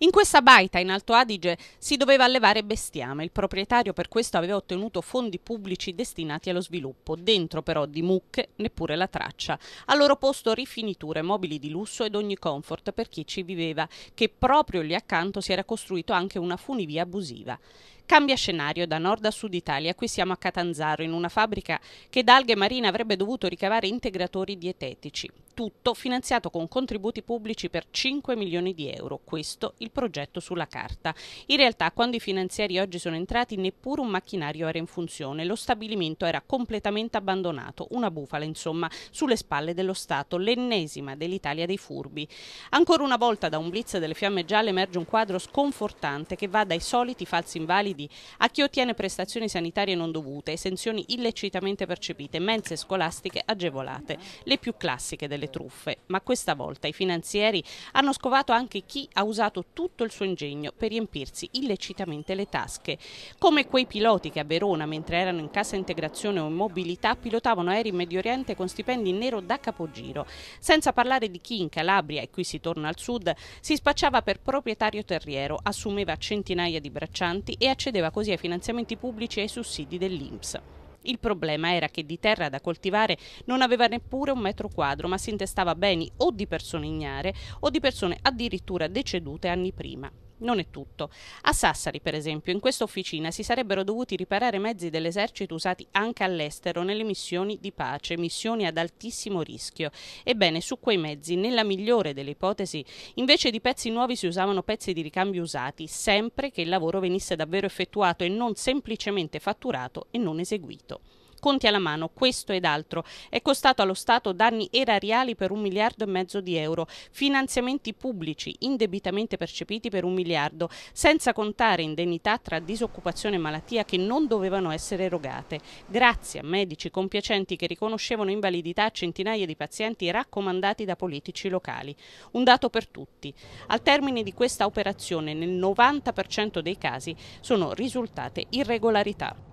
In questa baita in Alto Adige si doveva allevare bestiame, il proprietario per questo aveva ottenuto fondi pubblici destinati allo sviluppo, dentro però di mucche neppure la traccia. Al loro posto rifiniture, mobili di lusso ed ogni comfort per chi ci viveva, che proprio lì accanto si era costruito anche una funivia abusiva. Cambia scenario da nord a sud Italia. Qui siamo a Catanzaro, in una fabbrica che da alghe marine avrebbe dovuto ricavare integratori dietetici. Tutto finanziato con contributi pubblici per 5 milioni di euro. Questo il progetto sulla carta. In realtà, quando i finanzieri oggi sono entrati, neppure un macchinario era in funzione. Lo stabilimento era completamente abbandonato. Una bufala, insomma, sulle spalle dello Stato, l'ennesima dell'Italia dei furbi. Ancora una volta, da un blitz delle fiamme gialle emerge un quadro sconfortante che va dai soliti falsi invalidi studi, a chi ottiene prestazioni sanitarie non dovute, esenzioni illecitamente percepite, mense scolastiche agevolate, le più classiche delle truffe. Ma questa volta i finanzieri hanno scovato anche chi ha usato tutto il suo ingegno per riempirsi illecitamente le tasche, come quei piloti che a Verona, mentre erano in cassa integrazione o in mobilità, pilotavano aerei in Medio Oriente con stipendi in nero da capogiro, senza parlare di chi in Calabria, e qui si torna al sud, si spacciava per proprietario terriero, assumeva centinaia di braccianti e accettava accedeva così ai finanziamenti pubblici e ai sussidi dell'INPS. Il problema era che di terra da coltivare non aveva neppure un metro quadro, ma si intestava beni o di persone ignare o di persone addirittura decedute anni prima. Non è tutto. A Sassari, per esempio, in questa officina si sarebbero dovuti riparare mezzi dell'esercito usati anche all'estero nelle missioni di pace, missioni ad altissimo rischio. Ebbene, su quei mezzi, nella migliore delle ipotesi, invece di pezzi nuovi si usavano pezzi di ricambio usati, sempre che il lavoro venisse davvero effettuato e non semplicemente fatturato e non eseguito. Conti alla mano, questo ed altro. È costato allo Stato danni erariali per un miliardo e mezzo di euro, finanziamenti pubblici indebitamente percepiti per un miliardo, senza contare indennità tra disoccupazione e malattia che non dovevano essere erogate. Grazie a medici compiacenti che riconoscevano invalidità a centinaia di pazienti raccomandati da politici locali. Un dato per tutti. Al termine di questa operazione nel 90% dei casi sono risultate irregolarità.